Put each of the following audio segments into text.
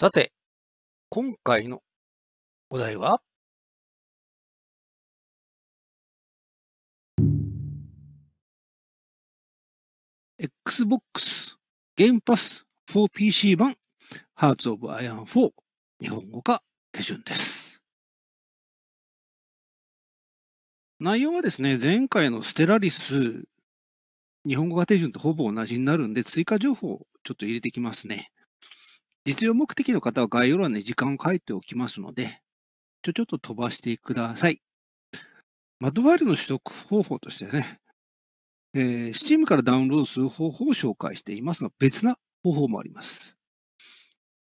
さて、今回のお題は「Xbox ゲームパス 4PC 版ハーツ・オブ・アイアン4」日本語化手順です。内容はですね、前回のステラリス日本語化手順とほぼ同じになるんで、追加情報をちょっと入れてきますね。実用目的の方は概要欄に時間を書いておきますので、ちょちょっと飛ばしてください。マドファイルの取得方法としてね、えー、Steam からダウンロードする方法を紹介していますが、別な方法もあります。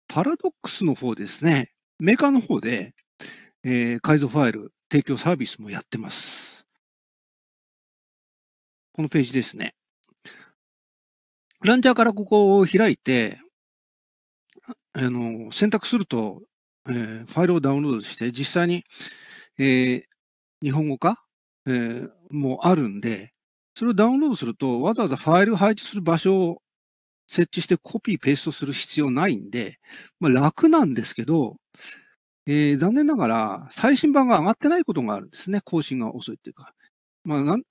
パラドックスの方ですね、メーカーの方で、えー、改造ファイル提供サービスもやってます。このページですね。ランチャーからここを開いて、あの、選択すると、えー、ファイルをダウンロードして、実際に、えー、日本語化、えー、もあるんで、それをダウンロードすると、わざわざファイル配置する場所を設置してコピーペーストする必要ないんで、まあ、楽なんですけど、えー、残念ながら最新版が上がってないことがあるんですね。更新が遅いっていうか。まあ、なん、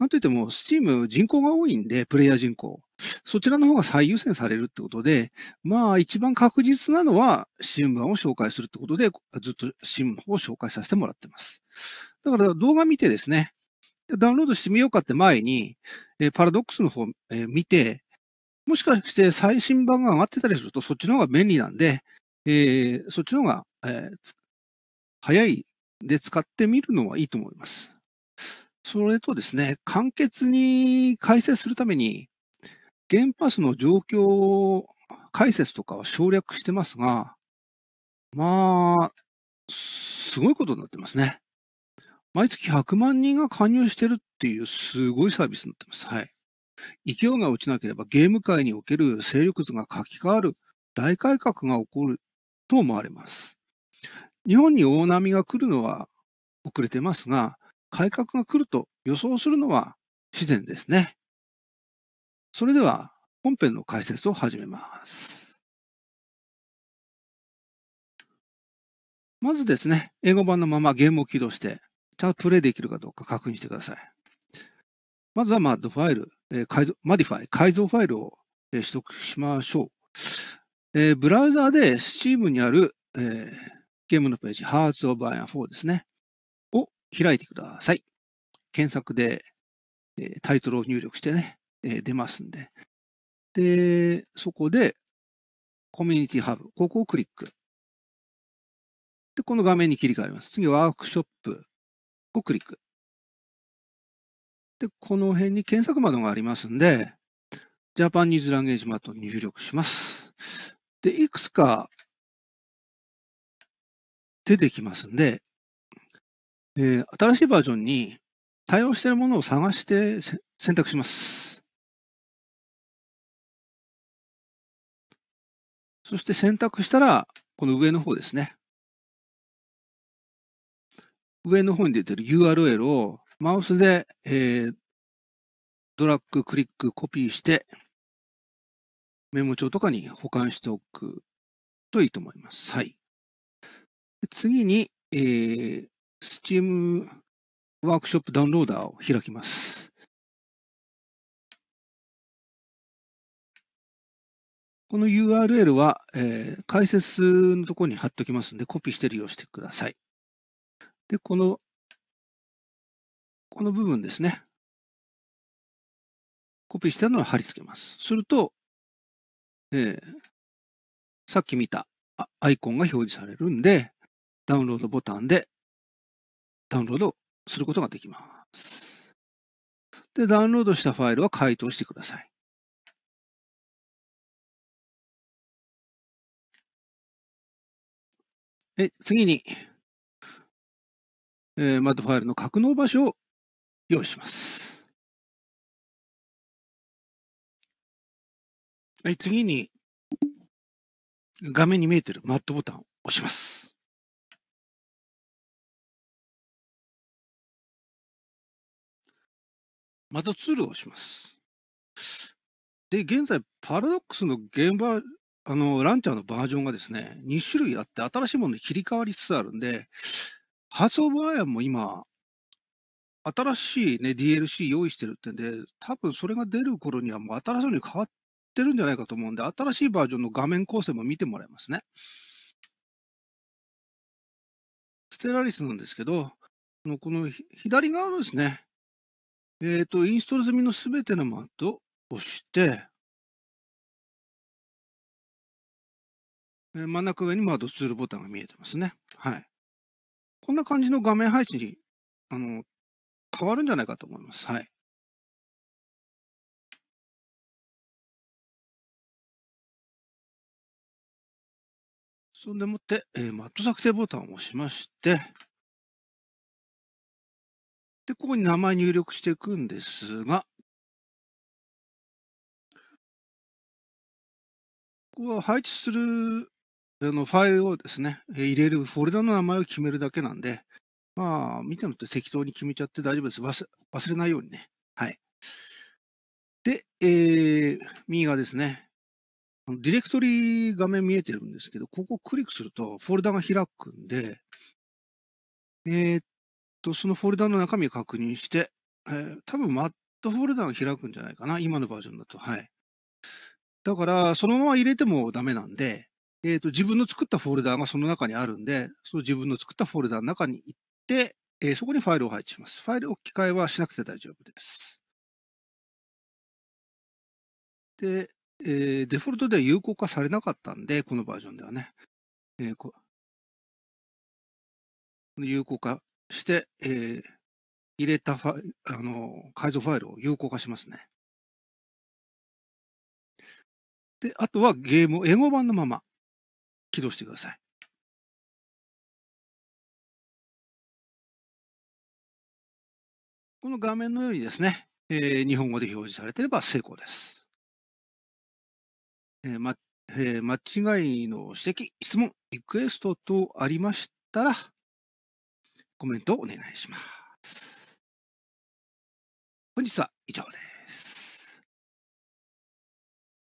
なんといっても、スチーム人口が多いんで、プレイヤー人口。そちらの方が最優先されるってことで、まあ一番確実なのは新聞を紹介するってことで、ずっと新聞の方を紹介させてもらってます。だから動画見てですね、ダウンロードしてみようかって前に、えパラドックスの方、え見て、もしかして最新版が上がってたりするとそっちの方が便利なんで、えー、そっちの方が、えー、早いで使ってみるのはいいと思います。それとですね、簡潔に解説するために、原発の状況解説とかは省略してますが、まあ、すごいことになってますね。毎月100万人が加入してるっていうすごいサービスになってます。はい。勢いが落ちなければゲーム界における勢力図が書き換わる大改革が起こると思われます。日本に大波が来るのは遅れてますが、改革が来ると予想するのは自然ですね。それでは本編の解説を始めます。まずですね、英語版のままゲームを起動して、ちゃんとプレイできるかどうか確認してください。まずは MAD ファイル、えー、改造、マディファイ、改造ファイルを、えー、取得しましょう。えー、ブラウザーで Steam にある、えー、ゲームのページ、Hearts of Iron 4ですね。開いてください。検索で、えタイトルを入力してね、え出ますんで。で、そこで、コミュニティハブ、ここをクリック。で、この画面に切り替わります。次、ワークショップをクリック。で、この辺に検索窓がありますんで、ジャパンニーズランゲージマット入力します。で、いくつか出てきますんで、えー、新しいバージョンに対応しているものを探して選択します。そして選択したら、この上の方ですね。上の方に出てる URL をマウスで、えー、ドラッグクリックコピーして、メモ帳とかに保管しておくといいと思います。はい。次に、えー、Steam ワークショップダウンローダーを開きます。この URL は、えー、解説のところに貼っておきますので、コピーして利用してください。で、この、この部分ですね。コピーしたのを貼り付けます。すると、えー、さっき見たアイコンが表示されるんで、ダウンロードボタンでダウンロードすることができます。で、ダウンロードしたファイルは回答してください。え次に、えー、マッドファイルの格納場所を用意します。はい、次に、画面に見えているマットボタンを押します。またツールを押します。で、現在、パラドックスの現場、あの、ランチャーのバージョンがですね、2種類あって、新しいものに切り替わりつつあるんで、ハーツオブアイアンも今、新しいね、DLC 用意してるってんで、多分それが出る頃にはもう新しいのに変わってるんじゃないかと思うんで、新しいバージョンの画面構成も見てもらいますね。ステラリスなんですけど、この左側のですね、えっ、ー、と、インストール済みのすべてのマットを押して、真ん中上にマットツールボタンが見えてますね。はい。こんな感じの画面配置に、あの、変わるんじゃないかと思います。はい。そんでもって、えー、マット作成ボタンを押しまして、で、ここに名前入力していくんですが、ここは配置するあのファイルをですね、入れるフォルダの名前を決めるだけなんで、まあ、見てもって適当に決めちゃって大丈夫です。忘忘れないようにね。はい。で、えー、右側ですね。ディレクトリ画面見えてるんですけど、ここをクリックするとフォルダが開くんで、えー、と、そのフォルダの中身を確認して、えー、多分 m a トフォルダが開くんじゃないかな。今のバージョンだと。はい。だから、そのまま入れてもダメなんで、えっ、ー、と、自分の作ったフォルダがその中にあるんで、その自分の作ったフォルダの中に行って、えー、そこにファイルを配置します。ファイル置き換えはしなくて大丈夫です。で、えー、デフォルトでは有効化されなかったんで、このバージョンではね。えー、こ有効化して、えー、入れたファイあの、改造ファイルを有効化しますね。で、あとはゲームを英語版のまま起動してください。この画面のようにですね、えー、日本語で表示されていれば成功です。えーまえー、間違いの指摘、質問、リクエスト等ありましたら、コメントをお願いします。本日は以上です。